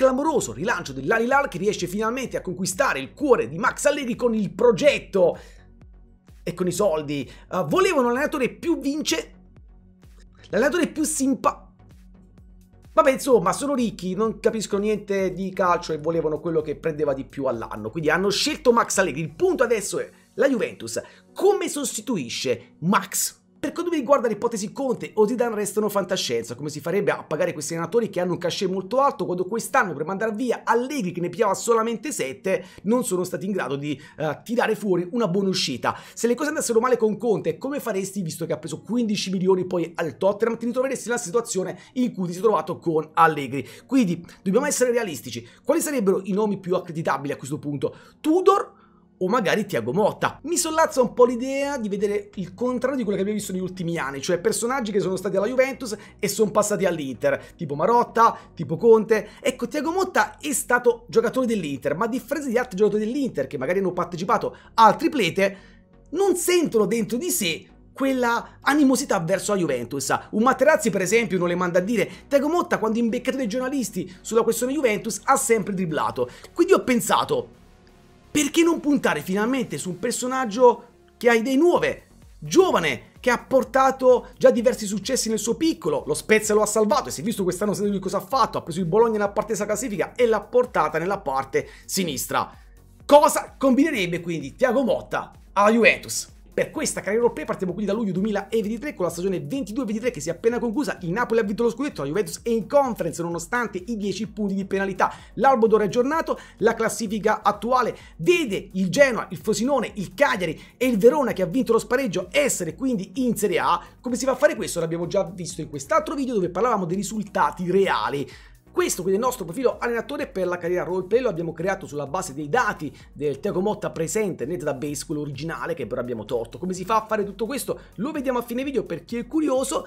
clamoroso rilancio dell'Alilal che riesce finalmente a conquistare il cuore di Max Allegri con il progetto e con i soldi. Uh, volevano l'allenatore più vince, l'allenatore più simpatico. Vabbè, insomma, sono ricchi, non capiscono niente di calcio e volevano quello che prendeva di più all'anno. Quindi hanno scelto Max Allegri. Il punto adesso è la Juventus. Come sostituisce Max per quanto mi riguarda l'ipotesi Conte, o Zidane restano fantascienza, come si farebbe a pagare questi allenatori che hanno un cachet molto alto quando quest'anno per mandare via Allegri che ne piava solamente 7 non sono stati in grado di uh, tirare fuori una buona uscita. Se le cose andassero male con Conte, come faresti visto che ha preso 15 milioni poi al Tottenham, ti ritroveresti nella situazione in cui ti sei trovato con Allegri. Quindi dobbiamo essere realistici. Quali sarebbero i nomi più accreditabili a questo punto? Tudor o magari Tiago Motta. Mi sollazza un po' l'idea di vedere il contrario di quello che abbiamo visto negli ultimi anni, cioè personaggi che sono stati alla Juventus e sono passati all'Inter, tipo Marotta, tipo Conte. Ecco, Tiago Motta è stato giocatore dell'Inter, ma a differenza di altri giocatori dell'Inter che magari hanno partecipato al triplete, non sentono dentro di sé quella animosità verso la Juventus. Un Materazzi, per esempio, non le manda a dire Tiago Motta, quando imbeccato dai giornalisti sulla questione Juventus, ha sempre dribblato. Quindi ho pensato, perché non puntare finalmente su un personaggio che ha idee nuove, giovane, che ha portato già diversi successi nel suo piccolo. Lo Spezia lo ha salvato e si è visto quest'anno lui cosa ha fatto. Ha preso il Bologna nella parte della classifica e l'ha portata nella parte sinistra. Cosa combinerebbe quindi Tiago Motta alla Juventus? Per questa carriera europea partiamo quindi da luglio 2023 con la stagione 22-23 che si è appena conclusa, il Napoli ha vinto lo scudetto, la Juventus è in conference nonostante i 10 punti di penalità, l'albo d'oro è aggiornato, la classifica attuale vede il Genoa, il Fosinone, il Cagliari e il Verona che ha vinto lo spareggio essere quindi in Serie A, come si fa a fare questo l'abbiamo già visto in quest'altro video dove parlavamo dei risultati reali questo quindi è il nostro profilo allenatore per la carriera roleplay, lo abbiamo creato sulla base dei dati del Tiago Motta presente nel database, quello originale che però abbiamo tolto. Come si fa a fare tutto questo? Lo vediamo a fine video per chi è curioso.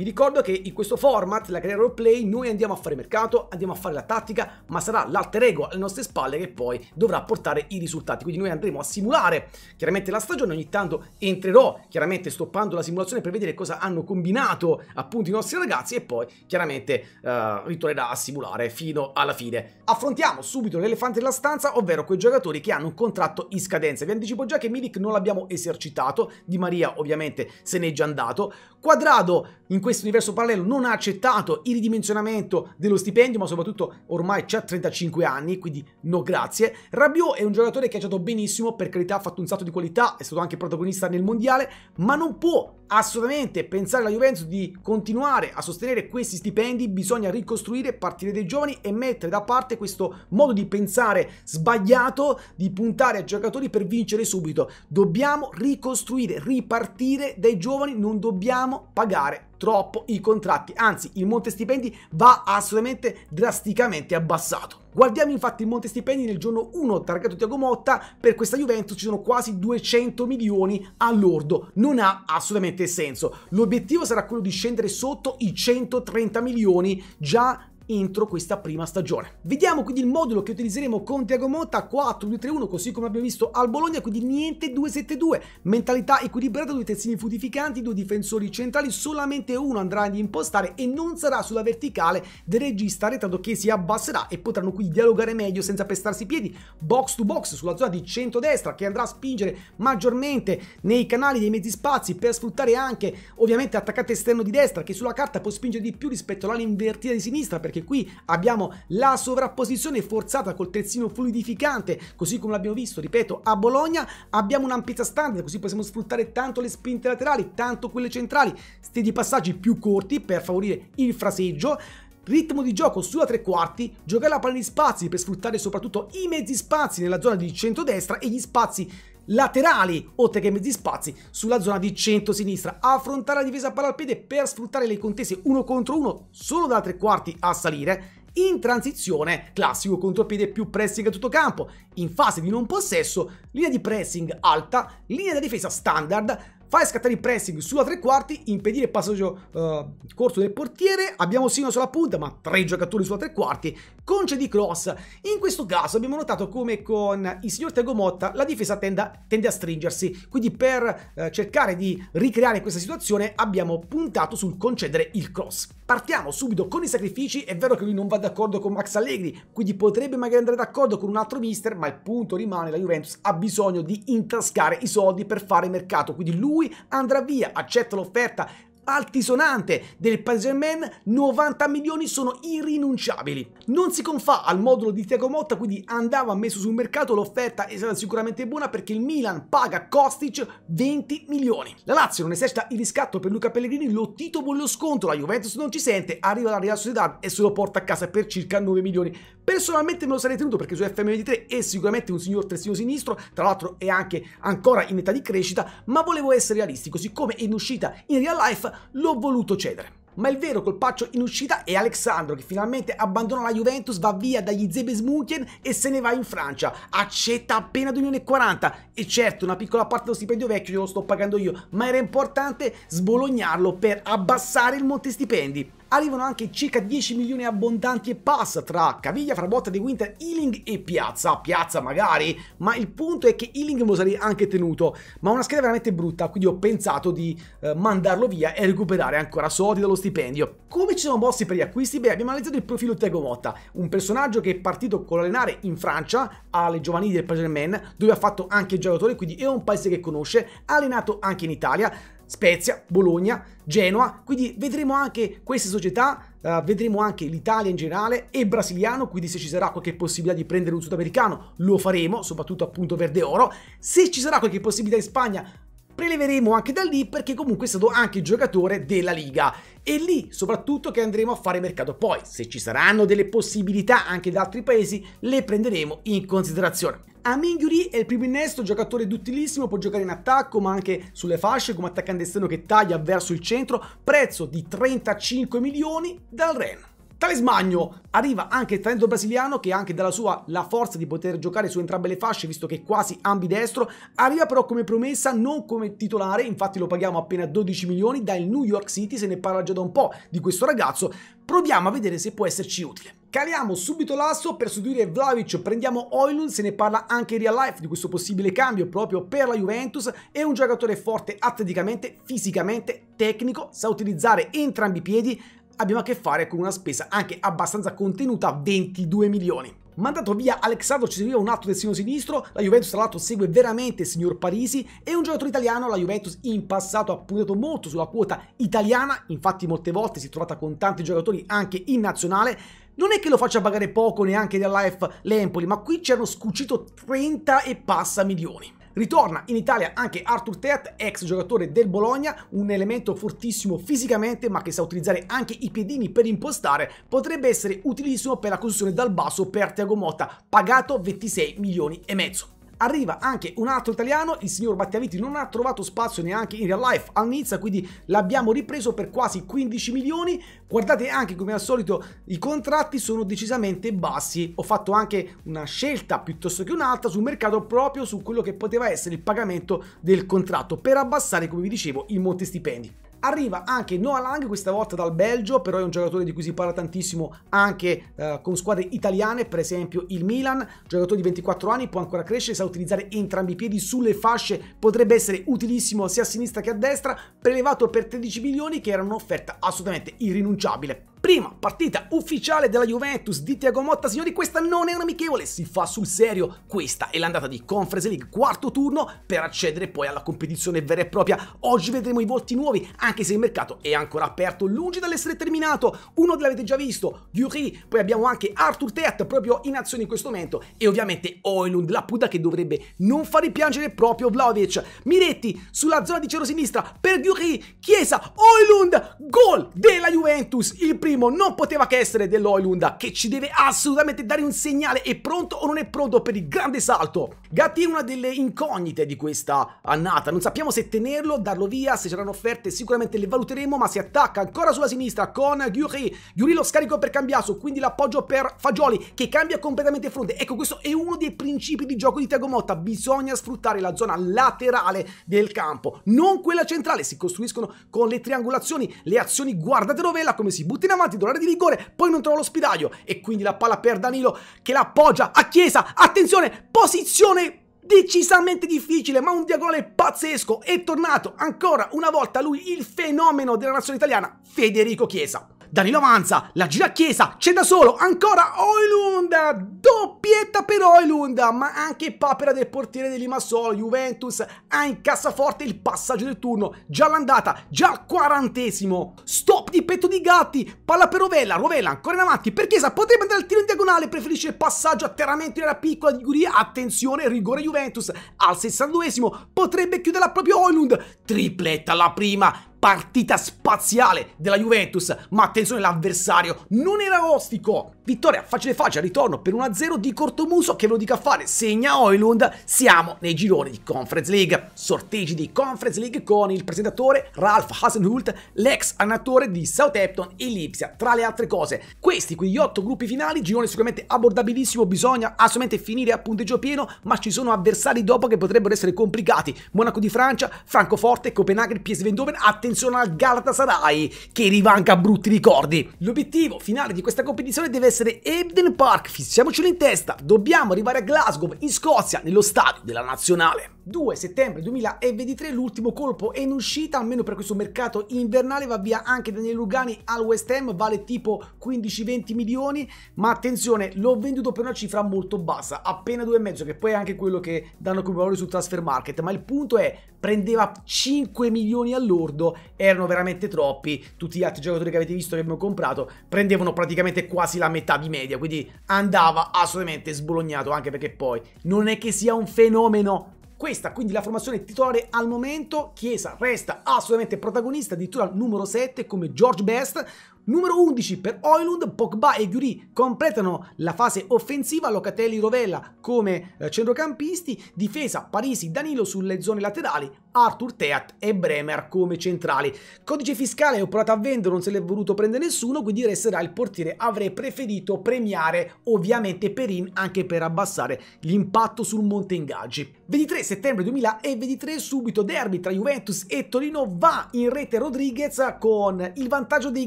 Vi ricordo che in questo format, la carriera roleplay, noi andiamo a fare mercato, andiamo a fare la tattica, ma sarà l'alter ego alle nostre spalle che poi dovrà portare i risultati. Quindi noi andremo a simulare chiaramente la stagione, ogni tanto entrerò chiaramente stoppando la simulazione per vedere cosa hanno combinato appunto i nostri ragazzi e poi chiaramente eh, ritornerà a simulare fino alla fine. Affrontiamo subito l'elefante della stanza, ovvero quei giocatori che hanno un contratto in scadenza. Vi anticipo già che Milik non l'abbiamo esercitato, Di Maria ovviamente se n'è già andato, Quadrado in questo universo parallelo non ha accettato il ridimensionamento dello stipendio, ma soprattutto ormai c'ha 35 anni, quindi no grazie. Rabiot è un giocatore che ha giocato benissimo, per carità ha fatto un salto di qualità, è stato anche protagonista nel mondiale, ma non può assolutamente pensare alla Juventus di continuare a sostenere questi stipendi, bisogna ricostruire, partire dai giovani e mettere da parte questo modo di pensare sbagliato, di puntare a giocatori per vincere subito. Dobbiamo ricostruire, ripartire dai giovani, non dobbiamo pagare troppo i contratti, anzi il monte stipendi va assolutamente drasticamente abbassato. Guardiamo infatti il monte stipendi nel giorno 1 targato Tiago Motta, per questa Juventus ci sono quasi 200 milioni all'ordo, non ha assolutamente senso. L'obiettivo sarà quello di scendere sotto i 130 milioni già entro questa prima stagione. Vediamo quindi il modulo che utilizzeremo con Tiago Motta 4-2-3-1 così come abbiamo visto al Bologna, quindi niente 2-7-2, mentalità equilibrata, due terzini futificanti, due difensori centrali, solamente uno andrà ad impostare e non sarà sulla verticale del regista retrato che si abbasserà e potranno quindi dialogare meglio senza pestarsi i piedi, box to box sulla zona di centrodestra che andrà a spingere maggiormente nei canali dei mezzi spazi per sfruttare anche ovviamente attaccante esterno di destra che sulla carta può spingere di più rispetto all'ala invertita di sinistra perché anche qui abbiamo la sovrapposizione forzata col terzino fluidificante, così come l'abbiamo visto, ripeto, a Bologna abbiamo un'ampiezza standard, così possiamo sfruttare tanto le spinte laterali, tanto quelle centrali, stedi passaggi più corti per favorire il fraseggio, ritmo di gioco sulla tre quarti, giocare la palla negli spazi per sfruttare soprattutto i mezzi spazi nella zona di centrodestra e gli spazi laterali, oltre che mezzi spazi sulla zona di centro-sinistra. Affrontare la difesa palla al piede per sfruttare le contese uno contro uno solo da tre quarti a salire. In transizione, classico contropiede più pressing a tutto campo. In fase di non possesso, linea di pressing alta, linea di difesa standard, fare scattare il pressing sulla tre quarti, impedire il passaggio uh, eh, corto del portiere, abbiamo Sino sulla punta ma tre giocatori sulla tre quarti, concedi cross. In questo caso abbiamo notato come con il signor Tego Motta la difesa tenda, tende a stringersi, quindi per uh, cercare di ricreare questa situazione abbiamo puntato sul concedere il cross. Partiamo subito con i sacrifici, è vero che lui non va d'accordo con Max Allegri, quindi potrebbe magari andare d'accordo con un altro mister, ma il punto rimane, la Juventus ha bisogno di intascare i soldi per fare mercato, quindi lui lui andrà via, accetta l'offerta, altisonante del Paris Germain, 90 milioni sono irrinunciabili. Non si confà al modulo di Tiago Motta, quindi andava messo sul mercato, l'offerta è stata sicuramente buona perché il Milan paga Kostic 20 milioni. La Lazio non esercita il riscatto per Luca Pellegrini, lo titolo lo sconto, la Juventus non ci sente, arriva la Real Sociedad e se lo porta a casa per circa 9 milioni. Personalmente me lo sarei tenuto perché su FM23 è sicuramente un signor terzino sinistro, tra l'altro è anche ancora in età di crescita, ma volevo essere realistico, siccome è in uscita in real life l'ho voluto cedere. Ma il vero colpaccio in uscita è Alexandro che finalmente abbandona la Juventus, va via dagli Zebes Munchen e se ne va in Francia. Accetta appena 2.40 e certo una piccola parte dello stipendio vecchio glielo sto pagando io, ma era importante sbolognarlo per abbassare il monte stipendi arrivano anche circa 10 milioni abbondanti e pass tra Caviglia, Frabotta, di Winter, Ealing e Piazza. Piazza magari, ma il punto è che Ealing me lo sarei anche tenuto, ma una scheda veramente brutta, quindi ho pensato di eh, mandarlo via e recuperare ancora soldi dallo stipendio. Come ci siamo mossi per gli acquisti? Beh, abbiamo analizzato il profilo Tego Motta, un personaggio che è partito con l'allenare in Francia, alle giovanili del Paris Germain, dove ha fatto anche il giocatore, quindi è un paese che conosce, ha allenato anche in Italia, Spezia, Bologna, Genoa, quindi vedremo anche queste società, uh, vedremo anche l'Italia in generale e brasiliano, quindi se ci sarà qualche possibilità di prendere un sudamericano lo faremo, soprattutto appunto verde oro, se ci sarà qualche possibilità in Spagna preleveremo anche da lì perché comunque è stato anche giocatore della Liga. E lì soprattutto che andremo a fare mercato. Poi se ci saranno delle possibilità anche da altri paesi le prenderemo in considerazione. Amingyuri è il primo innesto, giocatore duttilissimo, può giocare in attacco ma anche sulle fasce come attaccante esterno che taglia verso il centro, prezzo di 35 milioni dal Ren. Talismagno arriva anche il talento brasiliano che anche dalla sua la forza di poter giocare su entrambe le fasce visto che è quasi ambidestro, arriva però come promessa non come titolare, infatti lo paghiamo appena 12 milioni dal New York City, se ne parla già da un po' di questo ragazzo, proviamo a vedere se può esserci utile. Caliamo subito l'asso per sostituire Vlaovic, prendiamo Oilun, se ne parla anche in real life di questo possibile cambio proprio per la Juventus, è un giocatore forte atleticamente, fisicamente, tecnico, sa utilizzare entrambi i piedi, abbiamo a che fare con una spesa anche abbastanza contenuta, 22 milioni. Mandato via Alexandro ci serviva un altro destino sinistro, la Juventus tra l'altro segue veramente il signor Parisi e un giocatore italiano, la Juventus in passato ha puntato molto sulla quota italiana, infatti molte volte si è trovata con tanti giocatori anche in nazionale, non è che lo faccia pagare poco neanche da Life l'Empoli, ma qui ci hanno scucito 30 e passa milioni. Ritorna in Italia anche Arthur Teat, ex giocatore del Bologna, un elemento fortissimo fisicamente ma che sa utilizzare anche i piedini per impostare, potrebbe essere utilissimo per la costruzione dal basso per Tiago Motta, pagato 26 milioni e mezzo arriva anche un altro italiano, il signor Battiaviti non ha trovato spazio neanche in real life al Nizza, quindi l'abbiamo ripreso per quasi 15 milioni, guardate anche come al solito i contratti sono decisamente bassi, ho fatto anche una scelta piuttosto che un'altra sul mercato proprio su quello che poteva essere il pagamento del contratto per abbassare come vi dicevo i monti stipendi. Arriva anche Noah Lang, questa volta dal Belgio, però è un giocatore di cui si parla tantissimo anche eh, con squadre italiane, per esempio il Milan, giocatore di 24 anni, può ancora crescere, sa utilizzare entrambi i piedi sulle fasce, potrebbe essere utilissimo sia a sinistra che a destra, prelevato per 13 milioni che era un'offerta assolutamente irrinunciabile prima partita ufficiale della Juventus di Tiago Motta, signori, questa non è un amichevole, si fa sul serio. Questa è l'andata di Conference League, quarto turno per accedere poi alla competizione vera e propria. Oggi vedremo i volti nuovi, anche se il mercato è ancora aperto, lungi dall'essere terminato. Uno l'avete già visto, Yuri, poi abbiamo anche Arthur Teat proprio in azione in questo momento e ovviamente Oilund, la puta che dovrebbe non far ripiangere proprio Vlaovic. Miretti sulla zona di centro-sinistra per Yuri, Chiesa, Oilund, gol della Juventus, il primo primo non poteva che essere dell'Oilunda che ci deve assolutamente dare un segnale è pronto o non è pronto per il grande salto. Gatti è una delle incognite di questa annata, non sappiamo se tenerlo, darlo via, se c'erano offerte sicuramente le valuteremo ma si attacca ancora sulla sinistra con Gyuri, Gyuri lo scarico per Cambiasso quindi l'appoggio per Fagioli che cambia completamente fronte, ecco questo è uno dei principi di gioco di Tiago Motta, bisogna sfruttare la zona laterale del campo, non quella centrale, si costruiscono con le triangolazioni, le azioni guardatelo vela come si butta in avanti chiamati in orario di rigore, poi non trova lo spidaio e quindi la palla per Danilo che la appoggia a Chiesa. Attenzione, posizione decisamente difficile, ma un diagonale pazzesco. È tornato ancora una volta lui il fenomeno della nazione italiana, Federico Chiesa. Danilo avanza, la gira a Chiesa, c'è da solo, ancora Oilund, doppietta per Oilund, ma anche papera del portiere di Limassol, Juventus ha in cassaforte il passaggio del turno, già l'andata, già quarantesimo, stop di petto di gatti, palla per Rovella, Rovella ancora in avanti, per Chiesa potrebbe andare al tiro in diagonale, preferisce il passaggio atterramento in area piccola di Guria, attenzione, rigore Juventus, al 62esimo potrebbe chiudere la propria Oilund, tripletta la prima, partita spaziale della Juventus, ma attenzione l'avversario non era ostico. Vittoria facile facile, ritorno per 1-0 di Cortomuso che ve lo dica a fare, segna Oilund, siamo nei gironi di Conference League. Sorteggi di Conference League con il presentatore Ralf Hasenhult, l'ex allenatore di Southampton e Lipsia, tra le altre cose. Questi quegli otto gruppi finali, girone sicuramente abbordabilissimo, bisogna assolutamente finire a punteggio pieno, ma ci sono avversari dopo che potrebbero essere complicati. Monaco di Francia, Francoforte, Copenaghen, PSV Eindhoven, attenzione attenzione al Galatasaray che rivanca brutti ricordi. L'obiettivo finale di questa competizione deve essere Ebden Park, fissiamocelo in testa, dobbiamo arrivare a Glasgow in Scozia nello stadio della nazionale. 2 settembre 2023 l'ultimo colpo è in uscita, almeno per questo mercato invernale va via anche Daniel Lugani al West Ham, vale tipo 15-20 milioni, ma attenzione, l'ho venduto per una cifra molto bassa, appena 2,5 che poi è anche quello che danno come valore sul transfer market, ma il punto è prendeva 5 milioni all'ordo, erano veramente troppi, tutti gli altri giocatori che avete visto che abbiamo comprato prendevano praticamente quasi la metà di media, quindi andava assolutamente sbolognato anche perché poi non è che sia un fenomeno questa quindi la formazione titolare al momento, Chiesa resta assolutamente protagonista, addirittura numero 7 come George Best, Numero 11 per Oilund, Pogba e Guri completano la fase offensiva, Locatelli Rovella come eh, centrocampisti, difesa Parisi, Danilo sulle zone laterali, Arthur Teat e Bremer come centrali. Codice fiscale ho provato a vendere, non se l'è voluto prendere nessuno, quindi resterà il portiere. Avrei preferito premiare ovviamente Perin anche per abbassare l'impatto sul monte ingaggi. 23 settembre 2023 subito derby tra Juventus e Torino va in rete Rodriguez con il vantaggio dei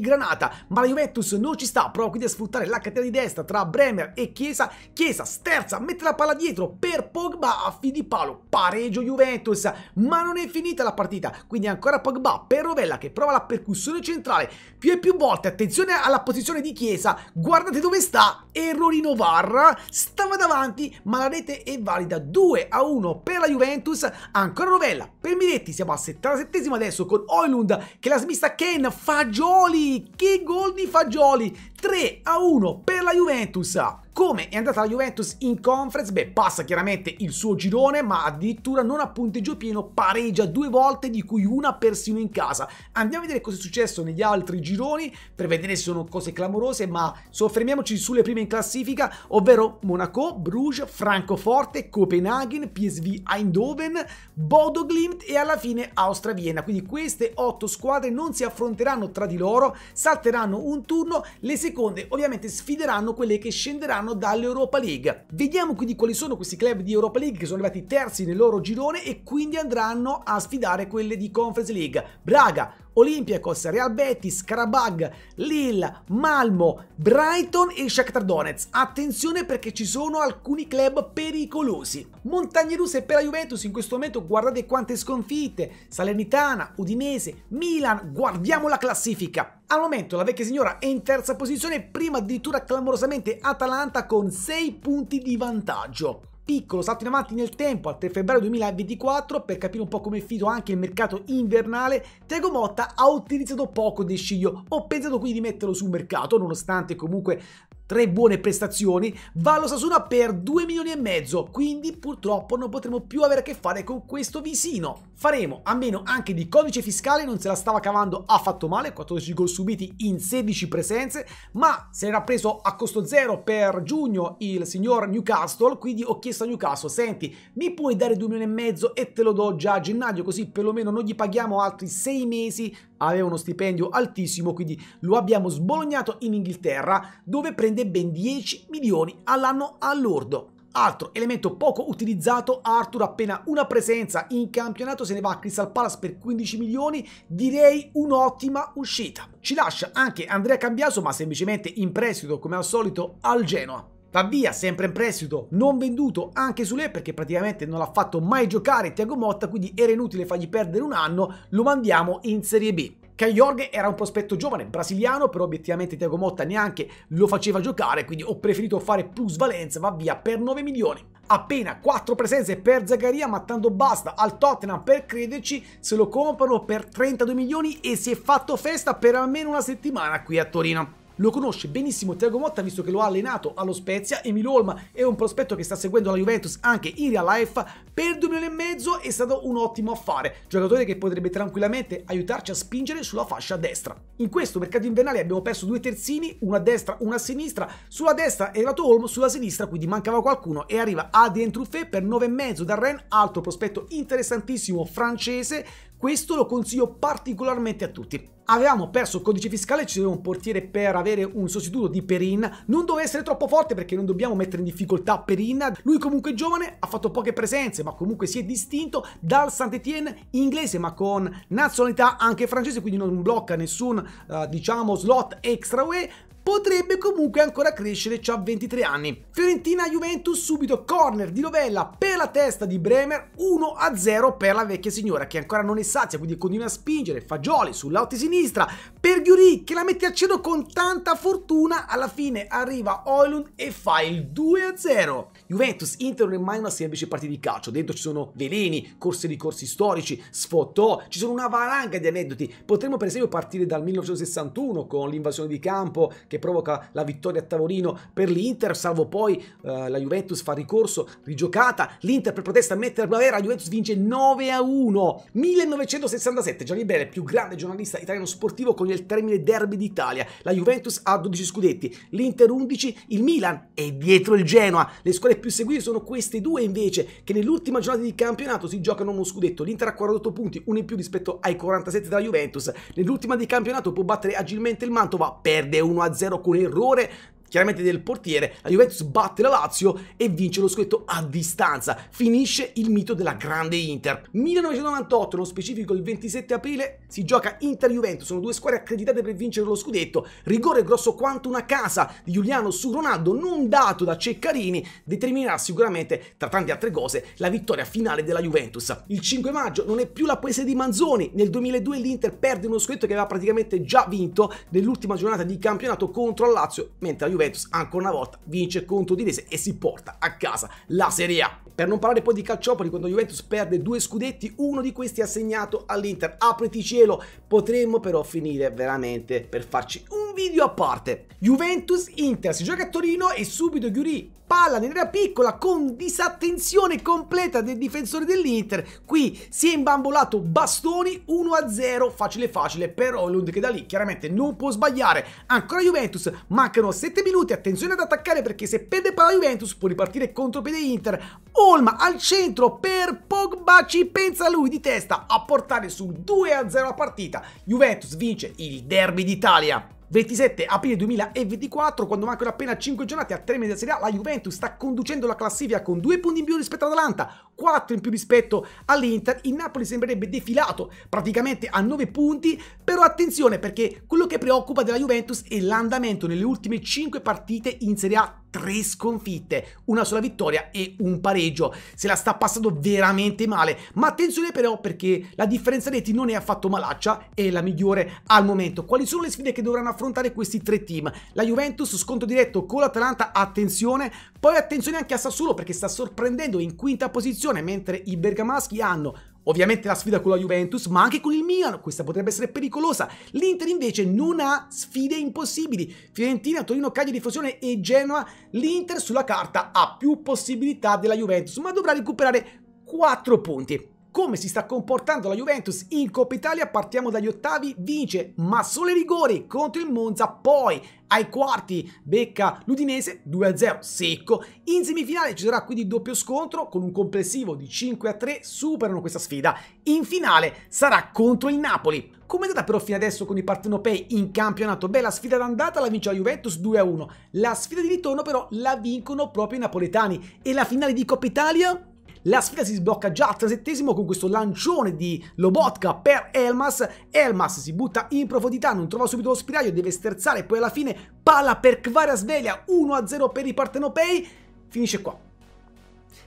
Granata, ma la Juventus non ci sta, prova quindi a sfruttare la catena di destra tra Bremer e Chiesa, Chiesa sterza, mette la palla dietro per Pogba a fili palo, pareggio Juventus, ma non non è finita la partita, quindi ancora Pogba per Rovella che prova la percussione centrale più e più volte, attenzione alla posizione di Chiesa, guardate dove sta, errorino Varra, stava davanti ma la rete è valida 2 a 1 per la Juventus, ancora Rovella per Miretti, siamo al 77 adesso con Oilund che la smista Ken, Fagioli, che gol di Fagioli, 3 a 1 per la Juventus. Come è andata la Juventus in conference? Beh, passa chiaramente il suo girone, ma addirittura non a punteggio pieno, pareggia due volte, di cui una persino in casa. Andiamo a vedere cosa è successo negli altri gironi, per vedere se sono cose clamorose, ma soffermiamoci sulle prime in classifica, ovvero Monaco, Bruges, Francoforte, Copenaghen, PSV Eindhoven, Bodo Glimt e alla fine Austria-Vienna. Quindi queste otto squadre non si affronteranno tra di loro, salteranno un turno, le seconde seconde ovviamente sfideranno quelle che scenderanno dall'Europa League. Vediamo quindi quali sono questi club di Europa League che sono arrivati terzi nel loro girone e quindi andranno a sfidare quelle di Conference League. Braga, Olympiacos, Real Betis, Karabag, Lille, Malmo, Brighton e Shakhtar Donetsk. Attenzione perché ci sono alcuni club pericolosi. Montagne russe per la Juventus in questo momento guardate quante sconfitte. Salernitana, Udinese, Milan, guardiamo la classifica. Al momento la vecchia signora è in terza posizione, prima addirittura clamorosamente Atalanta con 6 punti di vantaggio piccolo salto in avanti nel tempo al 3 febbraio 2024 per capire un po' come è finito anche il mercato invernale, Tiago Motta ha utilizzato poco De Sciglio. Ho pensato quindi di metterlo sul mercato, nonostante comunque tre buone prestazioni, va allo Sasuna per 2 milioni e mezzo, quindi purtroppo non potremo più avere a che fare con questo visino. Faremo a meno anche di codice fiscale, non se la stava cavando affatto male, 14 gol subiti in 16 presenze, ma se l'era preso a costo zero per giugno il signor Newcastle, quindi ho chiesto a Newcastle, senti, mi puoi dare 2 milioni e mezzo e te lo do già a gennaio, così perlomeno non gli paghiamo altri 6 mesi aveva uno stipendio altissimo, quindi lo abbiamo sbolognato in Inghilterra dove prende ben 10 milioni all'anno all'ordo. Altro elemento poco utilizzato, Arthur appena una presenza in campionato se ne va a Crystal Palace per 15 milioni, direi un'ottima uscita. Ci lascia anche Andrea Cambiaso ma semplicemente in prestito come al solito al Genoa. Va via, sempre in prestito, non venduto anche su lei perché praticamente non l'ha fatto mai giocare Tiago Motta, quindi era inutile fargli perdere un anno, lo mandiamo in Serie B. Cagliorghe era un prospetto giovane, brasiliano, però obiettivamente Tiago Motta neanche lo faceva giocare, quindi ho preferito fare plus Valenza, va via, per 9 milioni. Appena 4 presenze per Zagaria, ma tanto basta al Tottenham per crederci, se lo comprano per 32 milioni e si è fatto festa per almeno una settimana qui a Torino. Lo conosce benissimo Tiago Motta visto che lo ha allenato allo Spezia, Emilio Olma è un prospetto che sta seguendo la Juventus anche in real life, per 2 milioni e mezzo è stato un ottimo affare, giocatore che potrebbe tranquillamente aiutarci a spingere sulla fascia destra. In questo mercato invernale abbiamo perso due terzini, una a destra, una a sinistra, sulla destra è arrivato Olmo, sulla sinistra quindi mancava qualcuno e arriva Adrien Truffet per 9,5 da Rennes, altro prospetto interessantissimo francese questo lo consiglio particolarmente a tutti. Avevamo perso il codice fiscale, ci doveva un portiere per avere un sostituto di Perin. Non doveva essere troppo forte perché non dobbiamo mettere in difficoltà Perin. Lui comunque è giovane, ha fatto poche presenze, ma comunque si è distinto dal Saint-Étienne inglese, ma con nazionalità anche francese, quindi non blocca nessun, eh, diciamo, slot extra UE potrebbe comunque ancora crescere, ha 23 anni. Fiorentina-Juventus subito corner di Lovella per la testa di Bremer, 1-0 per la vecchia signora che ancora non è sazia, quindi continua a spingere, Fagioli sull'auto sinistra, per Ghiuri che la mette a cielo con tanta fortuna, alla fine arriva Oilund e fa il 2-0. Juventus, Inter non è mai una semplice partita di calcio, dentro ci sono veleni, corsi di corsi storici, sfottò, ci sono una valanga di aneddoti. Potremmo per esempio partire dal 1961 con l'invasione di campo che provoca la vittoria a tavolino per l'Inter, salvo poi eh, la Juventus fa ricorso, rigiocata, l'Inter per protesta mette la primavera, la Juventus vince 9 a 1. 1967, Gianni Brera, il più grande giornalista italiano sportivo con il termine derby d'Italia. La Juventus ha 12 scudetti, l'Inter 11, il Milan è dietro il Genoa. Le squadre le più seguite sono queste due invece che nell'ultima giornata di campionato si giocano uno scudetto. L'Inter ha 48 punti, uno in più rispetto ai 47 della Juventus. Nell'ultima di campionato può battere agilmente il Mantova, perde 1-0 con errore chiaramente del portiere, la Juventus batte la Lazio e vince lo scudetto a distanza. Finisce il mito della grande Inter. 1998, nello specifico il 27 aprile, si gioca Inter-Juventus, sono due squadre accreditate per vincere lo scudetto. Rigore grosso quanto una casa di Giuliano su Ronaldo, non dato da Ceccarini, determinerà sicuramente, tra tante altre cose, la vittoria finale della Juventus. Il 5 maggio non è più la poesia di Manzoni, nel 2002 l'Inter perde uno scudetto che aveva praticamente già vinto nell'ultima giornata di campionato contro la Lazio, mentre la Juventus Juventus ancora una volta vince contro Udinese e si porta a casa la Serie A. Per non parlare poi di Calciopoli, quando Juventus perde due scudetti, uno di questi è assegnato all'Inter. Apriti cielo, potremmo però finire veramente per farci un video a parte. Juventus-Inter si gioca a Torino e subito Giuri palla in piccola con disattenzione completa del difensore dell'Inter. Qui si è imbambolato Bastoni 1-0, facile facile, però Lund che da lì chiaramente non può sbagliare. Ancora Juventus, mancano 7 minuti, attenzione ad attaccare perché se perde palla Juventus può ripartire contro piede Inter. Olma al centro per Pogba, ci pensa lui di testa a portare sul 2-0 la partita. Juventus vince il derby d'Italia. 27 aprile 2024, quando mancano appena 5 giornate a termine della Serie A, la Juventus sta conducendo la classifica con 2 punti in più rispetto all'Atalanta, 4 in più rispetto all'Inter. Il Napoli sembrerebbe defilato praticamente a 9 punti, però attenzione perché quello che preoccupa della Juventus è l'andamento nelle ultime 5 partite in Serie A tre sconfitte, una sola vittoria e un pareggio. Se la sta passando veramente male, ma attenzione però perché la differenza reti non è affatto malaccia, è la migliore al momento. Quali sono le sfide che dovranno affrontare questi tre team? La Juventus sconto diretto con l'Atalanta, attenzione, poi attenzione anche a Sassuolo perché sta sorprendendo in quinta posizione, mentre i bergamaschi hanno Ovviamente la sfida con la Juventus, ma anche con il Milan, questa potrebbe essere pericolosa. L'Inter invece non ha sfide impossibili. Fiorentina, Torino, Cagliari, Frosinone e Genoa. L'Inter sulla carta ha più possibilità della Juventus, ma dovrà recuperare 4 punti come si sta comportando la Juventus in Coppa Italia, partiamo dagli ottavi, vince ma solo i rigori contro il Monza, poi ai quarti becca l'Udinese 2-0 secco, in semifinale ci sarà quindi doppio scontro con un complessivo di 5-3, superano questa sfida, in finale sarà contro il Napoli. Come è andata però fino adesso con i partenopei in campionato? Beh, la sfida d'andata la vince la Juventus 2-1, la sfida di ritorno però la vincono proprio i napoletani e la finale di Coppa Italia la sfida si sblocca già al tresettesimo con questo lancione di Lobotka per Elmas. Elmas si butta in profondità, non trova subito lo spiraglio, deve sterzare. Poi alla fine palla per Kvara Sveglia, 1-0 per i partenopei. Finisce qua.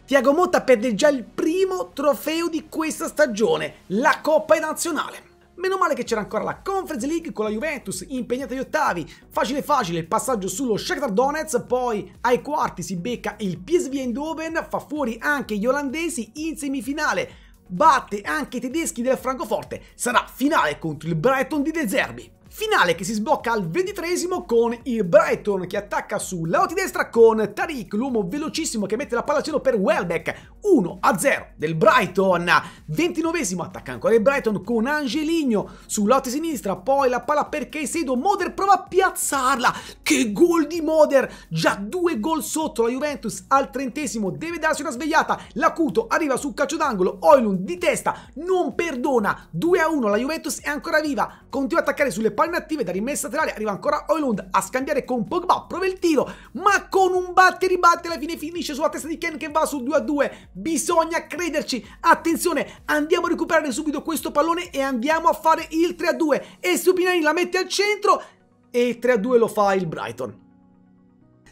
Tiago Motta perde già il primo trofeo di questa stagione, la Coppa Nazionale. Meno male che c'era ancora la Conference League con la Juventus impegnata agli ottavi. Facile facile il passaggio sullo Shakhtar Donetsk, poi ai quarti si becca il PSV Eindhoven, fa fuori anche gli olandesi in semifinale. Batte anche i tedeschi del Francoforte. Sarà finale contro il Brighton di De Zerbi. Finale che si sblocca al ventitresimo con il Brighton che attacca sulla di destra con Tariq, l'uomo velocissimo che mette la palla a cielo per Welbeck. 1-0 del Brighton. Ventinovesimo attacca ancora il Brighton con Angelino sulla noti sinistra, poi la palla per Keisedo. Moder prova a piazzarla. Che gol di Moder! Già due gol sotto la Juventus al trentesimo, deve darsi una svegliata. Lacuto arriva sul calcio d'angolo, Oilund di testa, non perdona. 2-1, la Juventus è ancora viva, continua a attaccare sulle palle attive da rimessa laterale arriva ancora Oilund a scambiare con Pogba, prova il tiro, ma con un batte ribatte alla fine finisce sulla testa di Ken che va sul 2 a 2. Bisogna crederci. Attenzione, andiamo a recuperare subito questo pallone e andiamo a fare il 3 a 2. E Supinani la mette al centro e il 3 a 2 lo fa il Brighton.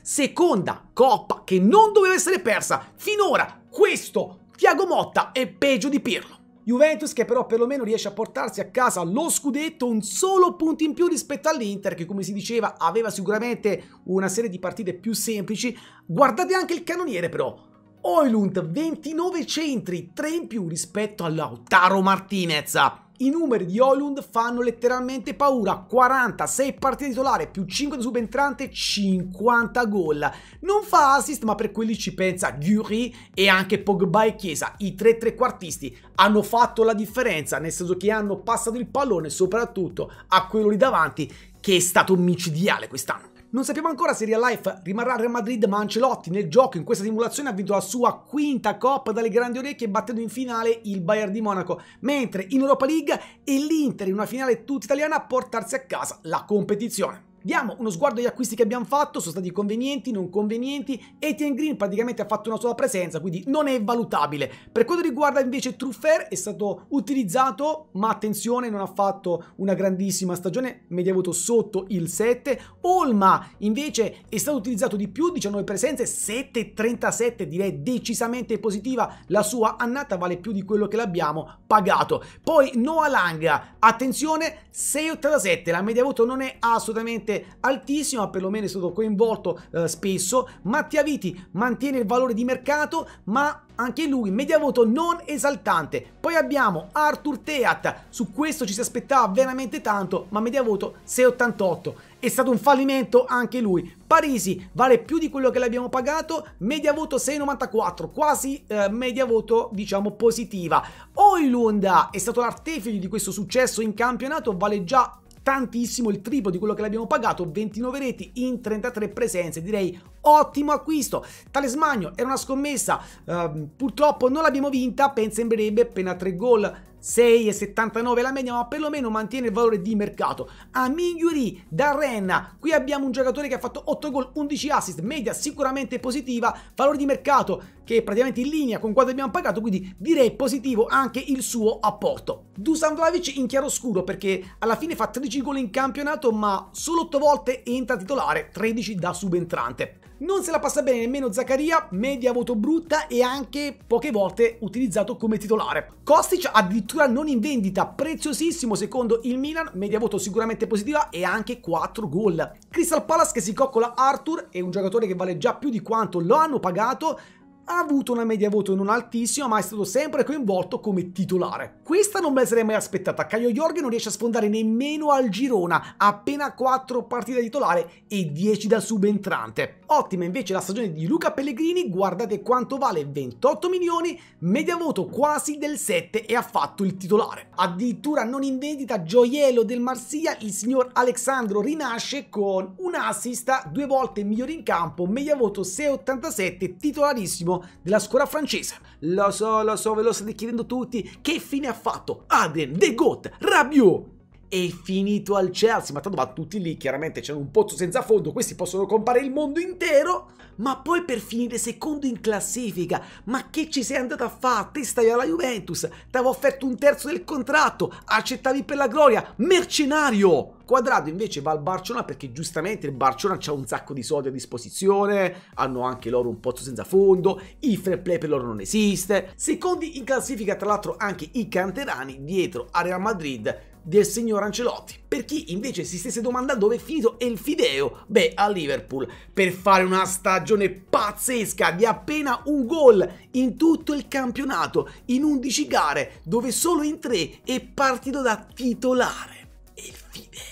Seconda coppa che non doveva essere persa finora. Questo Tiago Motta è peggio di Pirlo. Juventus che però perlomeno riesce a portarsi a casa lo scudetto, un solo punto in più rispetto all'Inter che come si diceva aveva sicuramente una serie di partite più semplici. Guardate anche il cannoniere però, Oilund 29 centri, 3 in più rispetto all'Autaro Lautaro Martinez. I numeri di Olund fanno letteralmente paura, 46 partite titolare più 5 da subentrante, 50 gol. Non fa assist ma per quelli ci pensa Guri e anche Pogba e Chiesa, i tre trequartisti hanno fatto la differenza, nel senso che hanno passato il pallone soprattutto a quello lì davanti che è stato micidiale quest'anno. Non sappiamo ancora se Real Life rimarrà Real Madrid, ma Ancelotti nel gioco in questa simulazione ha vinto la sua quinta Coppa dalle grandi orecchie battendo in finale il Bayern di Monaco, mentre in Europa League e l'Inter in una finale tutta italiana a portarsi a casa la competizione. Diamo uno sguardo agli acquisti che abbiamo fatto, sono stati convenienti, non convenienti. Etienne Green praticamente ha fatto una sola presenza, quindi non è valutabile. Per quanto riguarda invece Truffer è stato utilizzato, ma attenzione, non ha fatto una grandissima stagione, media voto sotto il 7. Olma invece è stato utilizzato di più, 19 presenze, 7,37, direi decisamente positiva. La sua annata vale più di quello che l'abbiamo pagato. Poi Noah Lang, attenzione, 6,87, la media voto non è assolutamente veramente altissima, perlomeno è stato coinvolto eh, spesso. Mattia Viti mantiene il valore di mercato, ma anche lui media voto non esaltante. Poi abbiamo Arthur Teat, su questo ci si aspettava veramente tanto, ma media voto 6,88. È stato un fallimento anche lui. Parisi vale più di quello che l'abbiamo pagato, media voto 6,94, quasi eh, media voto diciamo positiva. Oilund è stato l'artefice di questo successo in campionato, vale già tantissimo, il triplo di quello che l'abbiamo pagato, 29 reti in 33 presenze, direi ottimo acquisto. Talesmagno era una scommessa, eh, purtroppo non l'abbiamo vinta, ben sembrerebbe appena tre gol 6,79 la media, ma perlomeno mantiene il valore di mercato. A migliori da Renna, qui abbiamo un giocatore che ha fatto 8 gol, 11 assist, media sicuramente positiva, valore di mercato che è praticamente in linea con quanto abbiamo pagato, quindi direi positivo anche il suo apporto. Dusan Vlavic in chiaroscuro perché alla fine fa 13 gol in campionato, ma solo 8 volte entra titolare, 13 da subentrante. Non se la passa bene nemmeno Zaccaria, media voto brutta e anche poche volte utilizzato come titolare. Kostic addirittura non in vendita, preziosissimo secondo il Milan, media voto sicuramente positiva e anche 4 gol. Crystal Palace che si coccola Arthur, è un giocatore che vale già più di quanto lo hanno pagato, ha avuto una media voto non altissima ma è stato sempre coinvolto come titolare. Questa non me la sarei mai aspettata, Caio Jorge non riesce a sfondare nemmeno al Girona, appena 4 partite da titolare e 10 da subentrante. Ottima invece la stagione di Luca Pellegrini, guardate quanto vale 28 milioni, media voto quasi del 7 e ha fatto il titolare. Addirittura non in vendita gioiello del Marsiglia, il signor Alexandro rinasce con un assist, due volte migliore in campo, media voto 6,87, titolarissimo della scuola francese. Lo so, lo so, ve lo state chiedendo tutti. Che fine ha fatto? Aden, De Goat, Rabiot è finito al Chelsea, ma tanto va tutti lì, chiaramente c'è un pozzo senza fondo, questi possono comprare il mondo intero, ma poi per finire secondo in classifica, ma che ci sei andato a fare? Te stai alla Juventus, ti avevo offerto un terzo del contratto, accettavi per la gloria, mercenario! Quadrado invece va al Barcellona perché giustamente il Barcellona ha un sacco di soldi a disposizione, hanno anche loro un pozzo senza fondo, il fair play per loro non esiste. Secondi in classifica tra l'altro anche i canterani dietro a Real Madrid, del signor Ancelotti. Per chi invece si stesse domandando dove è finito El Fideo, beh, a Liverpool, per fare una stagione pazzesca di appena un gol in tutto il campionato, in 11 gare, dove solo in 3 è partito da titolare. El Fideo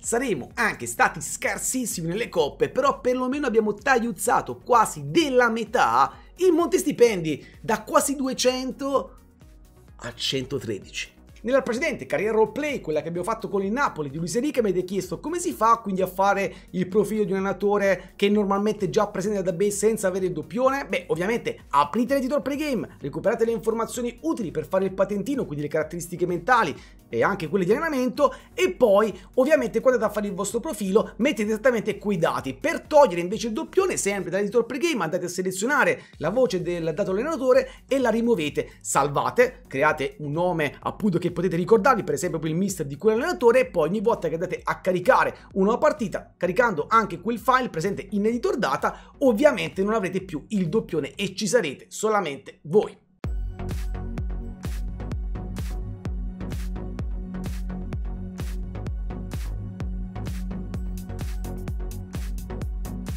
saremo anche stati scarsissimi nelle coppe, però perlomeno abbiamo tagliuzzato quasi della metà il monte stipendi da quasi 200 a 113. Nella precedente carriera roleplay, quella che abbiamo fatto con il Napoli di Luis Enrique, mi avete chiesto come si fa quindi a fare il profilo di un allenatore che è normalmente già presente da base senza avere il doppione? Beh, ovviamente aprite l'editor pregame, recuperate le informazioni utili per fare il patentino, quindi le caratteristiche mentali, e anche quelle di allenamento e poi ovviamente quando andate a fare il vostro profilo mettete esattamente quei dati per togliere invece il doppione sempre dall'editor pregame andate a selezionare la voce del dato allenatore e la rimuovete salvate create un nome appunto che potete ricordarvi per esempio per il mister di quell'allenatore e poi ogni volta che andate a caricare una partita caricando anche quel file presente in editor data ovviamente non avrete più il doppione e ci sarete solamente voi